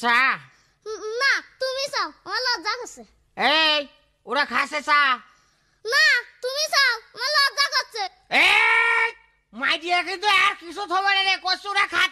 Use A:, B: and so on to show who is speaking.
A: চা
B: না তুমি চাও আমার লজ্জা করছে
A: এই ওরা খাসে চা
B: না তুমি চাও আমার লজ্জা
C: করছে
D: এই মাই দিয়ে কিন্তু আর কিছু থবে রে কষ্ট ওরা খা